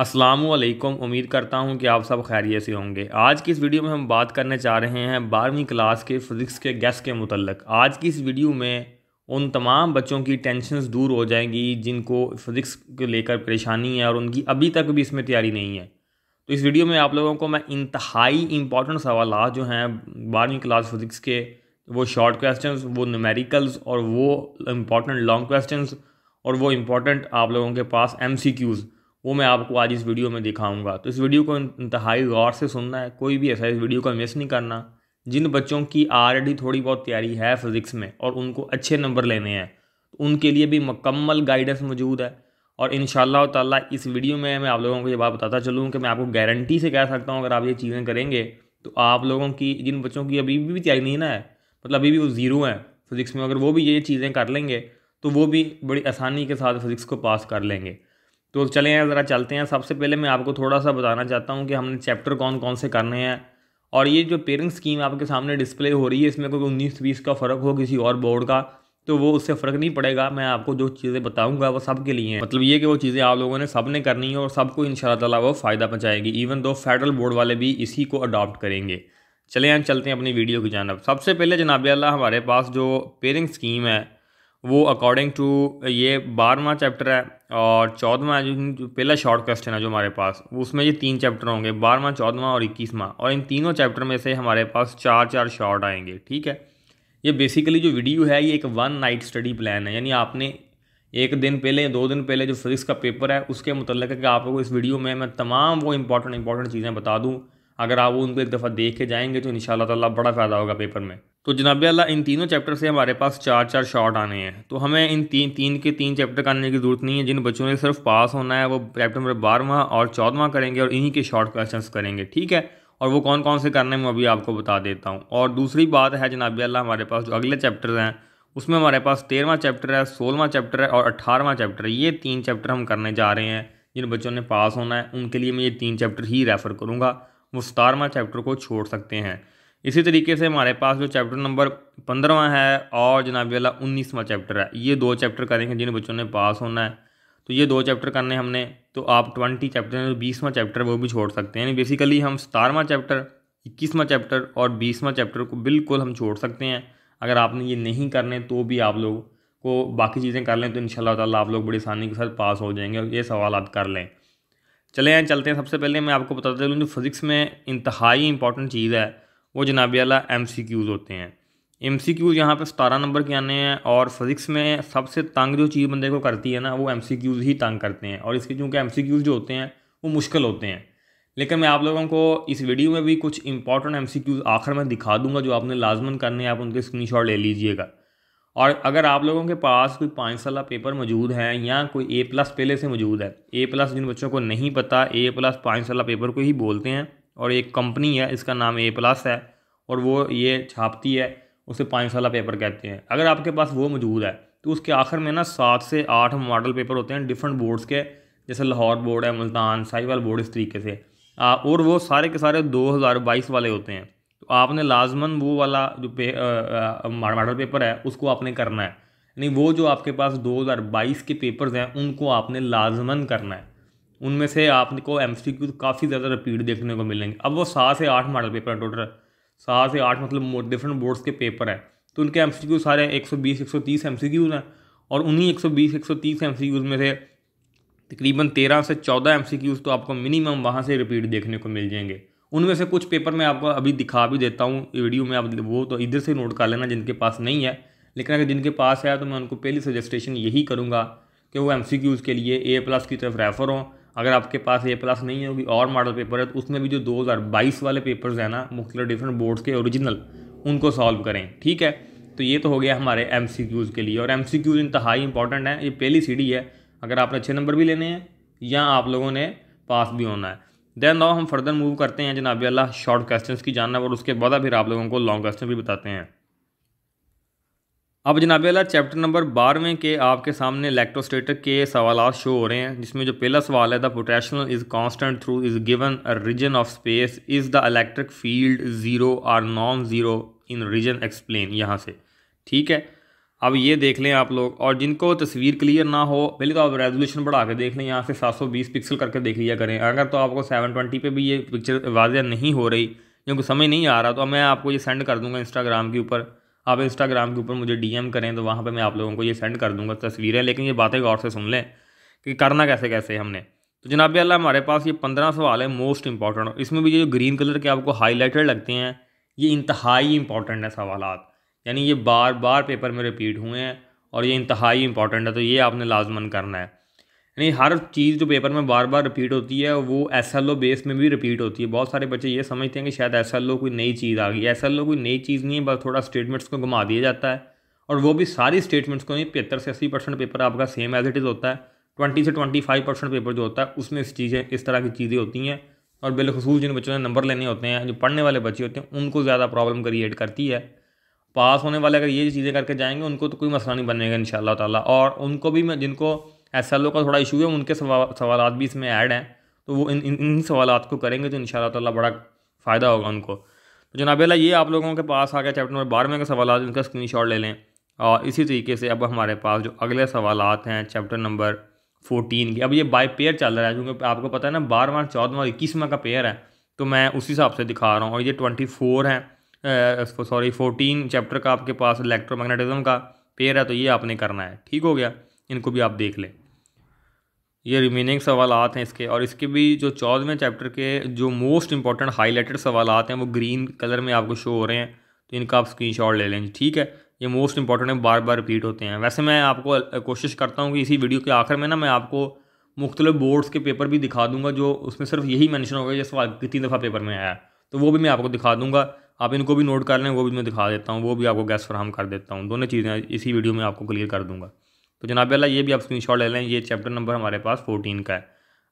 असलम उम्मीद करता हूँ कि आप सब खैरियत से होंगे आज की इस वीडियो में हम बात करने चाह रहे हैं बारहवीं क्लास के फ़िज़िक्स के गैस के मतलब आज की इस वीडियो में उन तमाम बच्चों की टेंशन्स दूर हो जाएंगी जिनको फ़िज़िक्स को लेकर परेशानी है और उनकी अभी तक भी इसमें तैयारी नहीं है तो इस वीडियो में आप लोगों को मैं इंतहाई इम्पॉर्टेंट सवाल जो हैं बारहवीं क्लास फ़िज़िक्स के वो शॉर्ट क्वेश्चन वो नमेरिकल्स और वो इम्पॉर्टेंट लॉन्ग क्वेश्चन और वो इम्पॉर्टेंट आप लोगों के पास एम सी क्यूज़ वो मैं आपको आज इस वीडियो में दिखाऊंगा तो इस वीडियो को इंतहाई गौर से सुनना है कोई भी ऐसा इस वीडियो का मिस नहीं करना जिन बच्चों की ऑलरेडी थोड़ी बहुत तैयारी है फिज़िक्स में और उनको अच्छे नंबर लेने हैं तो उनके लिए भी मकम्मल गाइडेंस मौजूद है और इन ताला इस वीडियो में मैं आप लोगों को ये बात बताता चलूँ कि मैं आपको गारंटी से कह सकता हूँ अगर आप ये चीज़ें करेंगे तो आप लोगों की जिन बच्चों की अभी भी तैयारी नहीं ना है मतलब अभी भी वो ज़ीरो हैं फिज़िक्स में अगर वो भी ये चीज़ें कर लेंगे तो वो भी बड़ी आसानी के साथ फिज़िक्स को पास कर लेंगे तो चलें ज़रा चलते हैं सबसे पहले मैं आपको थोड़ा सा बताना चाहता हूँ कि हमने चैप्टर कौन कौन से करने हैं और ये जो पेरिंग स्कीम आपके सामने डिस्प्ले हो रही है इसमें कोई उन्नीस बीस का फ़र्क हो किसी और बोर्ड का तो वो उससे फ़र्क नहीं पड़ेगा मैं आपको जो चीज़ें बताऊंगा वो सब के लिए हैं मतलब ये कि वो चीज़ें आप लोगों ने सब ने करनी है और सबको इन ताला वो फ़ायदा पहुँचाएगी इवन दो फेडरल बोर्ड वाले भी इसी को अडॉप्ट करेंगे चले हम चलते हैं अपनी वीडियो की जानब सबसे पहले जनाब अल्लाह हमारे पास जो पेरिंग स्कीम है वो अकॉर्डिंग टू ये बारहवा चैप्टर है और चौदहवा जो पहला शॉर्ट क्वेश्चन है जो हमारे पास उसमें ये तीन चैप्टर होंगे बारहवा चौदहवा और इक्कीसवा और इन तीनों चैप्टर में से हमारे पास चार चार शॉर्ट आएंगे ठीक है ये बेसिकली जो वीडियो है ये एक वन नाइट स्टडी प्लान है यानी आपने एक दिन पहले दो दिन पहले जो फिजिक्स का पेपर है उसके मतलब है कि आपको इस वीडियो में मैं तमाम वो इम्पॉर्टेंट इंपॉर्टेंट चीज़ें बता दूँ अगर आप उनको एक दफ़ा देख के जाएंगे तो इन ताला बड़ा फ़ायदा होगा पेपर में तो जनाब अल्लाह इन तीनों चैप्टर से हमारे पास चार चार शॉट आने हैं तो हमें इन तीन तीन के तीन चैप्टर करने की ज़रूरत नहीं है जिन बच्चों ने सिर्फ पास होना है वो चैप्टर नंबर बारहवा और चौदवा करेंगे और इन्हीं के शॉर्ट क्वेश्चन करेंगे ठीक है और वो कौन कौन से करने मैं अभी आपको बता देता हूँ और दूसरी बात है जनाब अल्लाह हमारे पास जो अगले चैप्टर हैं उसमें हमारे पास तेरहवा चैप्टर है सोलहवा चैप्टर है और अट्ठारहवा चैप्टर है ये तीन चैप्टर हम करने जा रहे हैं जिन बच्चों ने पास होना है उनके लिए मैं ये तीन चैप्टर ही रेफ़र करूँगा वो सतारवा चैप्टर को छोड़ सकते हैं इसी तरीके से हमारे पास जो चैप्टर नंबर पंद्रहवा है और जनाब वाला उन्नीसवा चैप्टर है ये दो चैप्टर करेंगे जिन बच्चों ने पास होना है तो ये दो चैप्टर करने हमने तो आप ट्वेंटी चैप्टर जो बीसवा चैप्टर वो भी छोड़ सकते हैं यानी बेसिकली हम सतारवा चैप्टर इक्कीसवा चैप्टर और बीसवा चैप्टर को बिल्कुल हम छोड़ सकते हैं अगर आपने ये नहीं करने तो भी आप लोग को बाकी चीज़ें कर लें तो इन ताला आप लोग बड़ी आसानी के साथ पास हो जाएंगे और ये सवाल आप कर लें चले हैं चलते हैं सबसे पहले मैं आपको बताता चलूँ जो फिज़िक्स में इंतहाई इंपॉर्टेंट चीज़ है वो जनाब अला एम सी क्यूज़ होते हैं एम सी क्यूज़ यहाँ पर सतारह नंबर के आने हैं और फिज़िक्स में सबसे तंग जो चीज़ बंदे को करती है ना वो एम सी क्यूज़ ही तंग करते हैं और इसके चूँकि एम सी क्यूज़ जो होते हैं वो मुश्किल होते हैं लेकिन मैं आप लोगों को इस वीडियो में भी कुछ इंपॉर्टेंट एम सी क्यूज़ आखिर में दिखा दूंगा जो आपने लाजमन करने आप उनके स्क्रीन शॉट ले लीजिएगा और अगर आप लोगों के पास कोई पाँच साल पेपर मौजूद है या कोई ए प्लस पहले से मौजूद है ए प्लस जिन बच्चों को नहीं पता ए प्लस पाँच साल पेपर को ही बोलते हैं और एक कंपनी है इसका नाम ए प्लस है और वो ये छापती है उसे पाँच साल पेपर कहते हैं अगर आपके पास वो मौजूद है तो उसके आखिर में ना सात से आठ मॉडल पेपर होते हैं डिफरेंट बोर्ड्स के जैसे लाहौर बोर्ड है मुल्तान साहिवाल बोर्ड इस तरीके से आ, और वो सारे के सारे 2022 वाले होते हैं तो आपने लाजमन वो वाला जो पे मॉडल पेपर है उसको आपने करना है यानी वो जो आपके पास 2022 के पेपर्स हैं उनको आपने लाजमन करना है उनमें से आपको एम सी क्यू तो काफ़ी ज़्यादा रिपीट देखने को मिलेंगे अब वो सात से आठ मॉडल पेपर है टोटल सात से आठ मतलब डिफरेंट बोर्ड्स के पेपर हैं तो उनके एम सी क्यू सारे एक सौ बीस एक सौ तीस एम सी क्यूज़ हैं और उन्हीं एक सौ बीस एक सौ तीस एम सी क्यूज़ में से तकरीबन तेरह से चौदह एम सी क्यूज़ तो आपको मिनिमम वहाँ से रिपीट देखने को मिल जाएंगे उनमें से कुछ पेपर मैं आपको अभी दिखा भी देता हूँ वीडियो में आप वो तो इधर से नोट कर लेना जिनके पास नहीं है लेकिन अगर जिनके पास है तो मैं उनको पहली सजेस्टेशन यही करूँगा कि वो एम सी क्यूज़ के लिए ए प्लस की तरफ रेफ़र हों अगर आपके पास ए प्लस नहीं है होगी और मॉडल पेपर है तो उसमें भी जो 2022 वाले पेपर्स हैं ना मुख्त डिफरेंट बोर्ड्स के ओरिजिनल उनको सॉल्व करें ठीक है तो ये तो हो गया हमारे एम के लिए और एम सी क्यूज़ इंतहाई इंपॉर्टेंट है ये पहली सीढ़ी है अगर आपने अच्छे नंबर भी लेने हैं या आप लोगों ने पास भी होना है देन नाउ हम फर्दर मूव करते हैं जनाबी अल्लाह शॉर्ट क्वेश्चन की जानना और उसके बाद फिर आप लोगों को लॉन्ग क्वेश्चन भी बताते हैं अब जनाब अला चैप्टर नंबर बारहवें के आपके सामने इलेक्ट्रोस्टेटर के सवाल शो हो रहे हैं जिसमें जो पहला सवाल है the potential is constant through is given a region of space is the electric field zero or non zero in region explain यहाँ से ठीक है अब ये देख लें आप लोग और जिनको तस्वीर क्लियर ना हो पहले तो आप रेजोल्यूशन बढ़ा के देख लें यहाँ से 720 पिक्सल करके देख लिया करें अगर तो आपको 720 पे भी ये पिक्चर वाजिया नहीं हो रही क्योंकि समझ नहीं आ रहा तो मैं आपको ये सेंड कर दूंगा इंस्टाग्राम के ऊपर आप इंस्टाग्राम के ऊपर मुझे डी करें तो वहाँ पर मैं आप लोगों को ये सेंड कर दूँगा तस्वीरें लेकिन ये बातें गौर से सुन लें कि करना कैसे कैसे हमने तो जनाब अल्लाह हमारे पास ये पंद्रह सवाल है मोस्ट इंपॉर्टेंट इसमें भी ये जो ग्रीन कलर के आपको हाईलाइटेड लगते हैं ये इंतहाई इंपॉर्टेंट है सवाल यानी ये बार बार पेपर में रिपीट हुए हैं और ये इंतहाई इंपॉर्टेंट है तो ये आपने लाजमन करना है यानी हर चीज़ जो पेपर में बार बार रिपीट होती है वो एस एल ओ बेस में भी रिपीट होती है बहुत सारे बच्चे ये समझते हैं कि शायद एस एल ओ कोई नई चीज़ आ गई एस एल ओ कोई नई चीज़ नहीं है बस थोड़ा स्टेटमेंट्स को घुमा दिया जाता है और वो भी सारी स्टेटमेंट्स को नहीं पचहत्तर से अस्सी परसेंट पेपर आपका सेम एज इट इज़ होता है ट्वेंटी से ट्वेंटी फाइव परसेंट पेपर जो होता है उसमें इस चीज़ें इस तरह की चीज़ें होती हैं और बिलखसूस जिन बच्चों ने नंबर लेने होते हैं जो पढ़ने वाले बच्चे होते हैं उनको ज़्यादा प्रॉब्लम क्रिएट करती है पास होने वाले अगर ये चीज़ें करके जाएंगे उनको तो कोई मसला नहीं बनेगा इन ताला और उनको भी मैं जिनको एस एल ओ का थोड़ा इशू है उनके सवाल भी इसमें ऐड हैं तो वो इन इन सवाल को करेंगे तो इन ताला बड़ा फ़ायदा होगा उनको तो जनाब ये आप लोगों के पास आ गया चैप्टर नंबर बारहवें के सवाल इनका स्क्रीन ले लें और इसी तरीके से अब हमारे पास जो अगले सवाल हैं चैप्टर नंबर फोर्टीन के अब ये बाय पेयर चल रहा है क्योंकि आपको पता है ना बारहवा चौदहवा इक्कीसवा का पेयर है तो मैं उसी हिसाब से दिखा रहा हूँ और ये ट्वेंटी फोर है सॉरी फोर्टीन चैप्टर का आपके पास इलेक्ट्रोमैग्नेटिज्म का पेयर है तो ये आपने करना है ठीक हो गया इनको भी आप देख लें ये रिमेनिंग सवाल हैं इसके और इसके भी जो चौदहवें चैप्टर के जो मोस्ट इंपॉर्टेंट हाईलाइटेड सवाल आते हैं वो ग्रीन कलर में आपको शो हो रहे हैं तो इनका आप शॉट ले लेंगे ठीक है ये मोस्ट इंपॉर्टेंट है बार बार रिपीट होते हैं वैसे मैं आपको कोशिश करता हूँ कि इसी वीडियो के आखिर में ना मैं आपको मुख्तलिफ बोर्ड्स के पेपर भी दिखा दूंगा जो उसमें सिर्फ यही मैंशन होगा ये सवाल कितनी दफ़ा पेपर में आया तो वो भी मैं आपको दिखा दूंगा आप इनको भी नोट कर लें वो भी मैं दिखा देता हूँ वो भी आपको गैस फ्राहम कर देता हूँ दोनों चीज़ें इसी वीडियो में आपको क्लियर कर दूँगा तो जनाब अल्लाह ये भी आप स्क्रीन ले लें ये चैप्टर नंबर हमारे पास फोर्टीन का है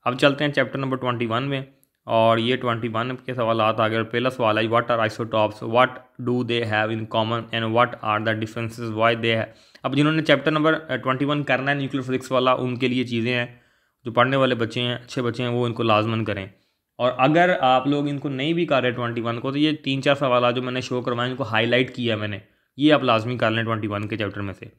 अब चलते हैं चैप्टर नंबर ट्वेंटी वन में और ये ट्वेंटी वन के सवाल आ गए पहला सवाल है what are isotopes what do they have in common and what are the differences why they है अब जिन्होंने चैप्टर नंबर ट्वेंटी वन करना है न्यूक्लियर फिजिक्स वाला उनके लिए चीज़ें हैं जो पढ़ने वाले बच्चे हैं अच्छे बच्चे हैं वो इनको लाजमन करें और अगर आप लोग इनको नहीं भी कर रहे ट्वेंटी वन को तो ये तीन चार सवाल जो मैंने शो करवाए इनको हाईलाइट किया मैंने ये आप लाजमी कर लें ट्वेंटी वन के चैप्टर में से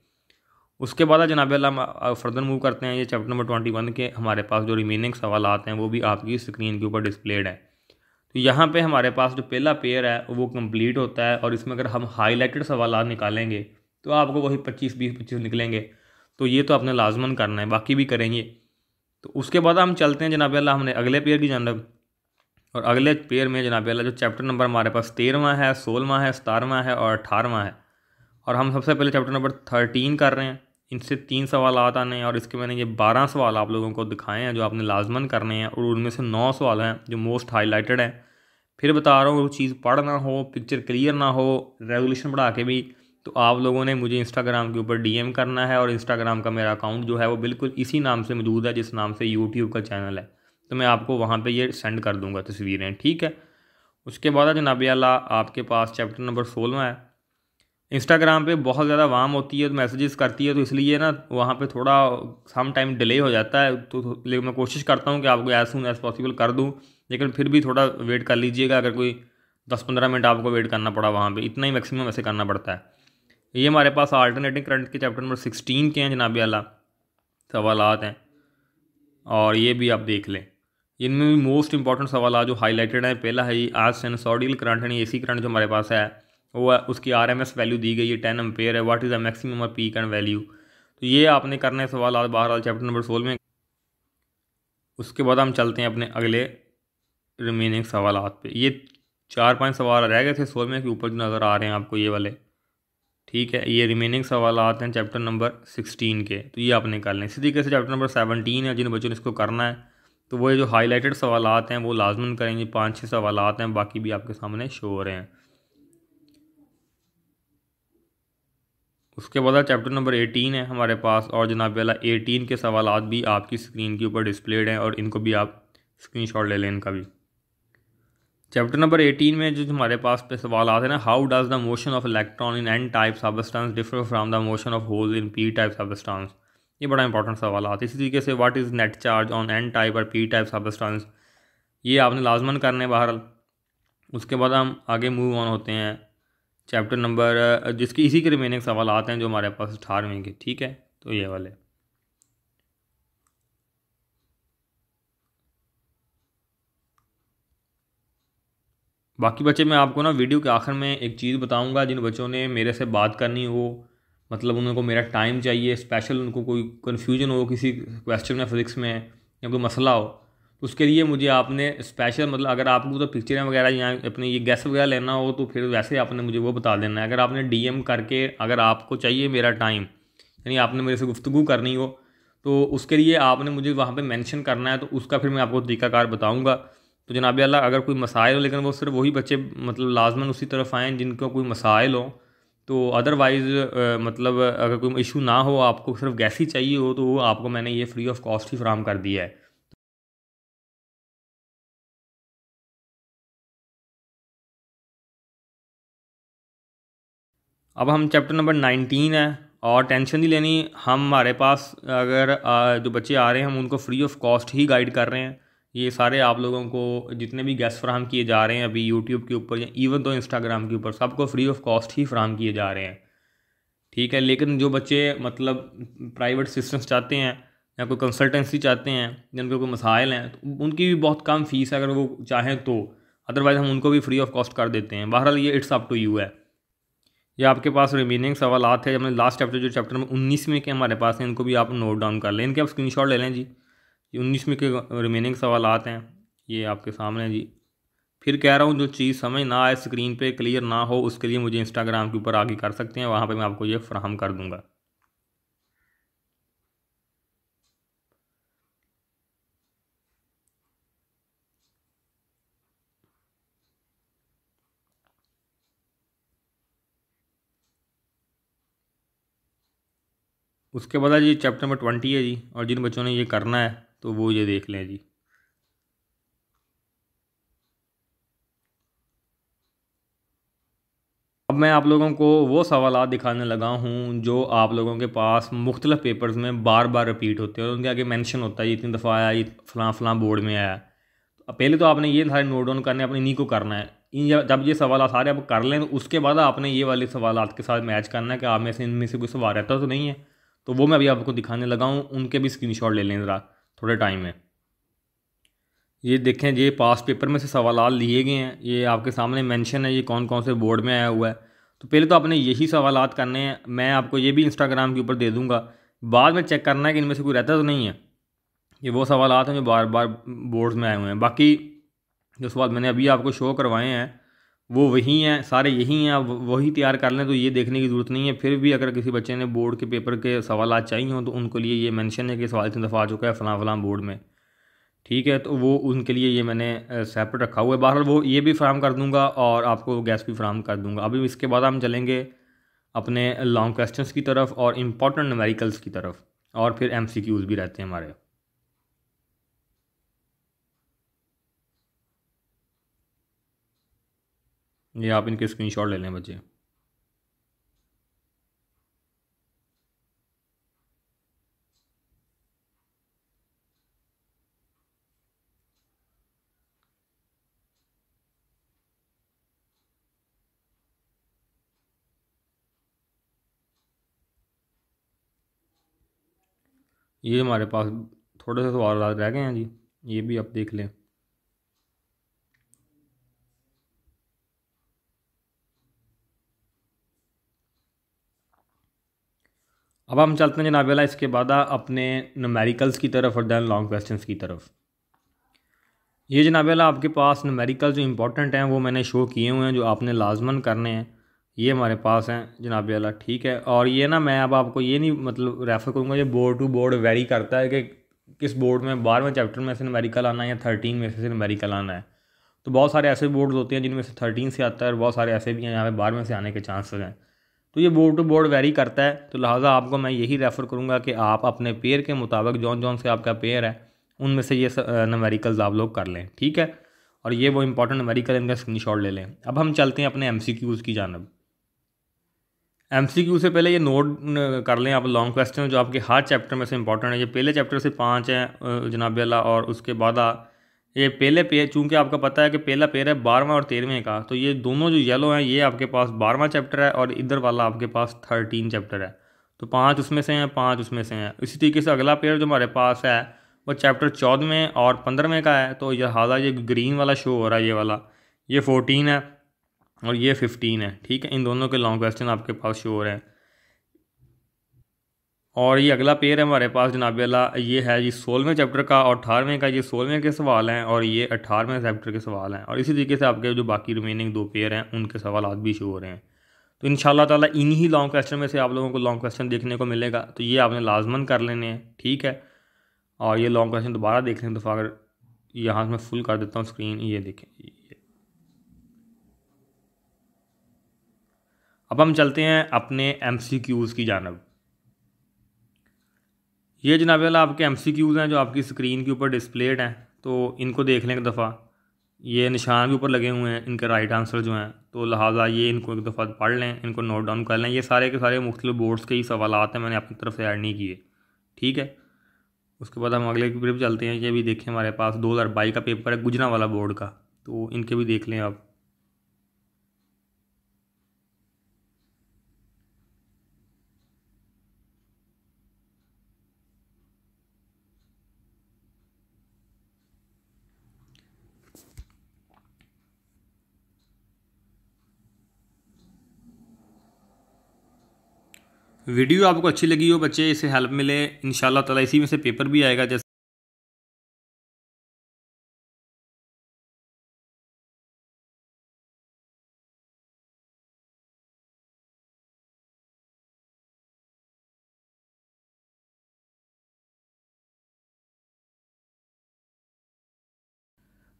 उसके बाद जनाब हम फर्दर मूव करते हैं ये चैप्टर नंबर ट्वेंटी वन के हमारे पास जो रिमेनिंग सवाल आते हैं वो भी आपकी स्क्रीन के ऊपर डिस्प्लेड है तो यहाँ पे हमारे पास जो पहला पेयर है वो कंप्लीट होता है और इसमें अगर हम हाईलाइटेड सवाल निकालेंगे तो आपको वही पच्चीस बीस पच्चीस निकलेंगे तो ये तो आपने लाजमन करना है बाकी भी करेंगे तो उसके बाद हम चलते हैं जनाब अल्लाह हमने अगले पेयर की जानब और अगले पेयर में जनाब अल्लाह जो चैप्टर नंबर हमारे पास तेरहवा है सोलहवा है सतारवा है और अठारहवा है और हम सबसे पहले चैप्टर नंबर थर्टीन कर रहे हैं इनसे तीन सवाल आने हैं और इसके मैंने ये बारह सवाल आप लोगों को दिखाए हैं जो आपने लाजमन करने हैं और उनमें से नौ सवाल हैं जो मोस्ट हाईलाइटेड हैं फिर बता रहा हूँ वो चीज़ पढ़ ना हो पिक्चर क्लियर ना हो रेजोल्यूशन बढ़ा के भी तो आप लोगों ने मुझे इंस्टाग्राम के ऊपर डीएम करना है और इंस्टाग्राम का मेरा अकाउंट जो है वो बिल्कुल इसी नाम से मौजूद है जिस नाम से यूट्यूब का चैनल है तो मैं आपको वहाँ पर ये सेंड कर दूँगा तस्वीरें ठीक है उसके बाद जनाब अला आपके पास चैप्टर नंबर सोलवा है इंस्टाग्राम पे बहुत ज़्यादा वाम होती है तो मैसेजेस करती है तो इसलिए ना वहाँ पे थोड़ा सम टाइम डिले हो जाता है तो, लेकिन मैं कोशिश करता हूँ कि आपको एज सुन एज़ पॉसिबल कर दूँ लेकिन फिर भी थोड़ा वेट कर लीजिएगा अगर कोई दस पंद्रह मिनट आपको वेट करना पड़ा वहाँ पर इतना ही मैक्सिमम ऐसे करना पड़ता है ये हमारे पास आल्टरनेटिंग करंट के चैप्टर नंबर सिक्सटीन के हैं जनाब अला सवाल हैं और ये भी आप देख लें इनमें भी मोस्ट इंपॉर्टेंट सवाल जो हाईलाइटेड हैं पहला है ये आज सेंसोडियल करंट यानी ए करंट जो हमारे पास है वो उसकी आर एम एस वैल्यू दी गई है टेन एम्पेयर है what is the maximum of peak and value तो ये आपने करना है सवाल आज बहरहाल चैप्टर नंबर सोलह में उसके बाद हम चलते हैं अपने अगले रिमेनिंग सवाल पे ये चार पांच सवाल रह गए थे सोलह के ऊपर जो नज़र आ रहे हैं आपको ये वाले ठीक है ये रिमेनिंग सवाल हैं चैप्टर नंबर सिक्सटीन के तो ये आपने कर लें इसी तरीके से चैप्टर नंबर सेवनटीन है जिन बच्चों ने इसको करना है तो वो जो हाईलाइटेड सवाल हैं वो लाजमन करेंगे पाँच छः सवाल हैं बाकी भी आपके सामने शो हो रहे हैं उसके बाद चैप्टर नंबर एटीन है हमारे पास और जनाब वाला एटीन के सवाल भी आपकी स्क्रीन के ऊपर डिस्प्लेड हैं और इनको भी आप स्क्रीन ले लें इनका भी चैप्टर नंबर एटीन में जो हमारे पास पे सवाल आते हैं ना how does the motion of electron in n type substance differ from the motion of hole in p type substance ये बड़ा इंपॉर्टेंट सवाल आता है इसी तरीके से what is net charge on n type और पी टाइप सबस्टांस ये आपने लाजमन करने बाहर उसके बाद हम आगे मूव ऑन होते हैं चैप्टर नंबर uh, जिसकी इसी के रिमेनिंग सवाल आते हैं जो हमारे पास अठारहवीं के ठीक है तो ये वाले बाकी बच्चे मैं आपको ना वीडियो के आखिर में एक चीज़ बताऊंगा जिन बच्चों ने मेरे से बात करनी हो मतलब उनको मेरा टाइम चाहिए स्पेशल उनको कोई कन्फ्यूजन हो किसी क्वेश्चन में फिज़िक्स में या कोई मसला हो उसके लिए मुझे आपने स्पेशल मतलब अगर आपको तो पिक्चरें वगैरह या अपने ये गैस वगैरह लेना हो तो फिर वैसे आपने मुझे वो बता देना है अगर आपने डीएम करके अगर आपको चाहिए मेरा टाइम यानी आपने मेरे से गुफ्तु करनी हो तो उसके लिए आपने मुझे वहाँ पे मेंशन करना है तो उसका फिर मैं आपको तरीकाकार बताऊँगा तो जनाब अल्लाह अगर कोई मसाइल हो लेकिन वो सिर्फ वही बच्चे मतलब लाजमन उसी तरफ आएँ जिनको कोई मसाइल हो तो अदरवाइज़ मतलब अगर कोई इशू ना हो आपको सिर्फ गैस ही चाहिए हो तो वो आपको मैंने ये फ्री ऑफ कॉस्ट ही फ्राहम कर दिया है अब हम चैप्टर नंबर नाइनटीन है और टेंशन नहीं लेनी हम हमारे पास अगर जो बच्चे आ रहे हैं हम उनको फ्री ऑफ कॉस्ट ही गाइड कर रहे हैं ये सारे आप लोगों को जितने भी गेस्ट फ्राहम किए जा रहे हैं अभी यूट्यूब के ऊपर या इवन तो इंस्टाग्राम के ऊपर सबको फ्री ऑफ कॉस्ट ही फ्राहम किए जा रहे हैं ठीक है लेकिन जो बच्चे मतलब प्राइवेट सिस्टम्स चाहते हैं या कोई कंसल्टेंसी चाहते हैं जिनके कोई मसाइल हैं तो उनकी भी बहुत कम फीस है अगर वो चाहें तो अदरवाइज़ हम उनको भी फ्री ऑफ कॉस्ट कर देते हैं बहरहाल ये इट्स अप टू यू है ये आपके पास रिमेनिंग सवाल हैं हमने लास्ट चैप्टर जो चैप्टर में उन्नीस में के हमारे पास हैं इनको भी आप नोट डाउन कर लें इनके आप स्क्रीन ले लें जी ये उन्नीस में के रिमेनिंग सवाल हैं ये आपके सामने जी फिर कह रहा हूँ जो चीज़ समझ ना आए स्क्रीन पे क्लियर ना हो उसके लिए मुझे इंस्टाग्राम के ऊपर आगे कर सकते हैं वहाँ पे मैं आपको ये फ्राहम कर दूँगा उसके बाद जी चैप्टर नंबर ट्वेंटी है जी और जिन बच्चों ने ये करना है तो वो ये देख लें जी अब मैं आप लोगों को वो सवाल दिखाने लगा हूँ जो आप लोगों के पास मुख्तलिफ पेपर्स में बार बार रिपीट होते हैं और उनके आगे मेंशन होता है इतनी दफ़ा आया ये फ़लाँ फ़लाँ बोर्ड में आया पहले तो आपने ये सारे नोट डाउन करने अपने इन्हीं को करना है इन जब ये सवाल सारे आप कर लें तो उसके बाद आपने ये वाले सवाल के साथ मैच करना है कि आप में से इनमें से कोई सवाल रहता तो नहीं है तो वो मैं अभी आपको दिखाने लगा हूँ उनके भी स्क्रीनशॉट ले लें ज़रा थोड़े टाइम में ये देखें ये पास पेपर में से सवाल लिए गए हैं ये आपके सामने मेंशन है ये कौन कौन से बोर्ड में आया हुआ है तो पहले तो आपने यही सवाल करने हैं मैं आपको ये भी इंस्टाग्राम के ऊपर दे दूँगा बाद में चेक करना है कि इनमें से कोई रहता तो नहीं है ये वो सवाल हैं जो बार बार बोर्ड्स में आए हुए हैं बाकी जो सवाल मैंने अभी आपको शो करवाए हैं वो वही हैं सारे यही हैं वही तैयार कर लें तो ये देखने की ज़रूरत नहीं है फिर भी अगर किसी बच्चे ने बोर्ड के पेपर के सवाल चाहिए हों तो उनको लिए ये मैंशन है कि सवाल इतने दफ़ा आ चुका है फ़लाँ फ़लाँ बोर्ड में ठीक है तो वो उनके लिए ये मैंने सेपरेट रखा हुआ है बहरहाल वो ये भी फ्राहम कर दूंगा और आपको गैस भी फ्राहम कर दूंगा अभी इसके बाद हम चलेंगे अपने लॉन्ग क्वेश्चंस की तरफ और इम्पॉर्टेंट नमेरिकल्स की तरफ और फिर एमसीक्यूज़ भी रहते हैं हमारे ये आप इनके स्क्रीनशॉट ले लें बच्चे ये हमारे पास थोड़े से सवाल रह गए हैं जी ये भी आप देख लें अब हम चलते हैं जनाब जनाबेला इसके बाद अपने नमेरिकल्स की तरफ और दैन लॉन्ग क्वेश्चन की तरफ ये जनाब अला आपके पास नमेरिकल जो इंपॉर्टेंट हैं वो मैंने शो किए हुए हैं जो आपने लाजमन करने हैं ये हमारे पास हैं जनाब अला ठीक है और ये ना मैं अब आपको ये नहीं मतलब रेफ़र करूँगा ये बोर्ड टू बोर्ड वेरी करता है कि किस बोर्ड में बारहवें चैप्टर में से नमेरिकल आना है या थर्टीन में से नमेरिकल आना है तो बहुत सारे ऐसे बोर्ड होते हैं जिनमें से थर्टीन से आता है और बहुत सारे ऐसे भी हैं यहाँ पे बारहवें से आने के चांसेस हैं तो ये बोर्ड टू बोर्ड वेरी करता है तो लिहाजा आपको मैं यही रेफ़र करूँगा कि आप अपने पेयर के मुताबिक जॉन जॉन से आपका पेयर है उनमें से ये नमेरिकल्स आप लोग कर लें ठीक है और ये वो इंपॉर्टेंट नमेरिकल इनका स्क्रीन ले लें अब हम चलते हैं अपने एम की जानब एम से पहले ये नोट कर लें आप लॉन्ग क्वेश्चन जो आपके हर चैप्टर में से इंपॉर्टेंट है ये पहले चैप्टर से पाँच हैं जनाब और उसके बाद ये पहले पेयर चूँकि आपको पता है कि पहला पेयर है बारहवा और तेरहवें का तो ये दोनों जो येलो हैं ये आपके पास बारहवा चैप्टर है और इधर वाला आपके पास थर्टीन चैप्टर है तो पाँच उसमें से हैं पाँच उसमें से हैं इसी तरीके से अगला पेयर जो हमारे पास है वो चैप्टर चौदहवें और पंद्रहवें का है तो लिहाजा ये, ये ग्रीन वाला शो हो रहा है ये वाला ये फोर्टीन है और ये फिफ्टीन है ठीक है इन दोनों के लॉन्ग क्वेश्चन आपके पास शो हो रहे हैं और ये अगला पेयर है हमारे पास जनाब अला ये है जी सोलहवें चैप्टर का और अठारहवें का ये सोलहवें के सवाल हैं और ये अठारहवें चैप्टर के सवाल हैं और इसी तरीके से आपके जो बाकी रिमेनिंग दो पेयर हैं उनके सवाल आज भी शुरू हो रहे हैं तो इन ताला इन्हीं लॉन्ग क्वेश्चन में से आप लोगों को लॉन्ग क्वेश्चन देखने को मिलेगा तो ये आपने लाजमन कर लेने हैं ठीक है और ये लॉन्ग क्वेश्चन दोबारा देख लें दफ़ा तो अगर यहाँ से मैं फुल कर देता हूँ स्क्रीन ये देखें अब हम चलते हैं अपने एम की जानब ये जनाब आपके एम हैं जो आपकी स्क्रीन के ऊपर डिस्प्लेड हैं तो इनको देख लें एक दफ़ा ये निशान के ऊपर लगे हुए हैं इनके राइट आंसर जो हैं तो लिहाजा ये इनको एक दफ़ा पढ़ लें इनको नोट डाउन कर लें ये सारे के सारे मुख्तु बोर्ड्स के ही सवाल हैं मैंने अपनी तरफ से ऐड नहीं किए ठीक है उसके बाद हम अगले पेपर चलते हैं ये भी देखें हमारे पास दो हज़ार बाई का पेपर है गुजरा वाला बोर्ड का तो इनके भी देख लें आप वीडियो आपको अच्छी लगी हो बच्चे इसे हेल्प मिले इन ताला इसी में से पेपर भी आएगा जैसे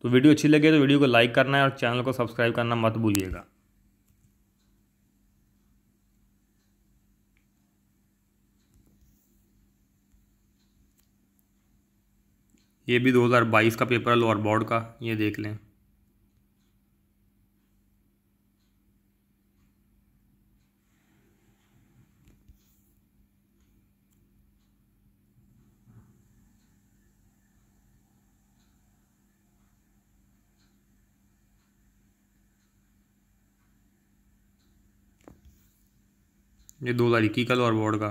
तो वीडियो अच्छी लगे तो वीडियो को लाइक करना है और चैनल को सब्सक्राइब करना मत भूलिएगा ये भी 2022 का पेपर है लोअर बोर्ड का ये देख लें ये दो हज़ार इक्कीस का लोअर बोर्ड का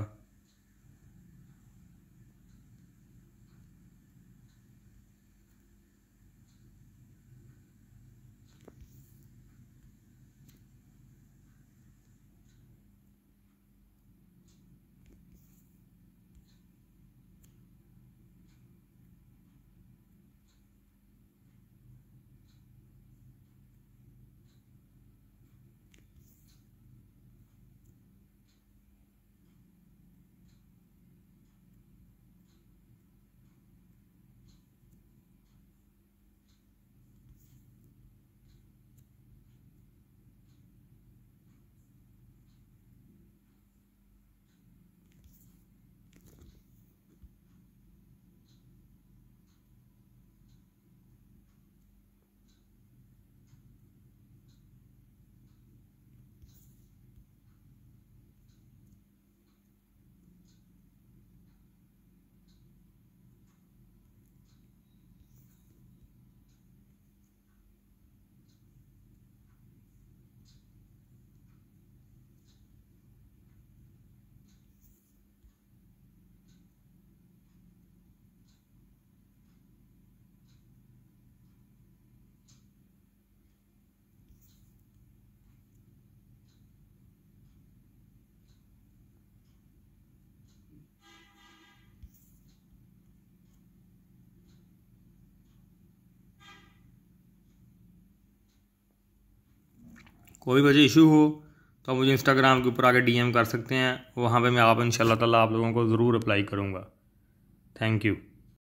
कोई भी वजह इशू हो तो मुझे इंस्टाग्राम के ऊपर आके डीएम कर सकते हैं वहाँ पे मैं आप इन ताला आप लोगों को ज़रूर अप्लाई करूँगा थैंक यू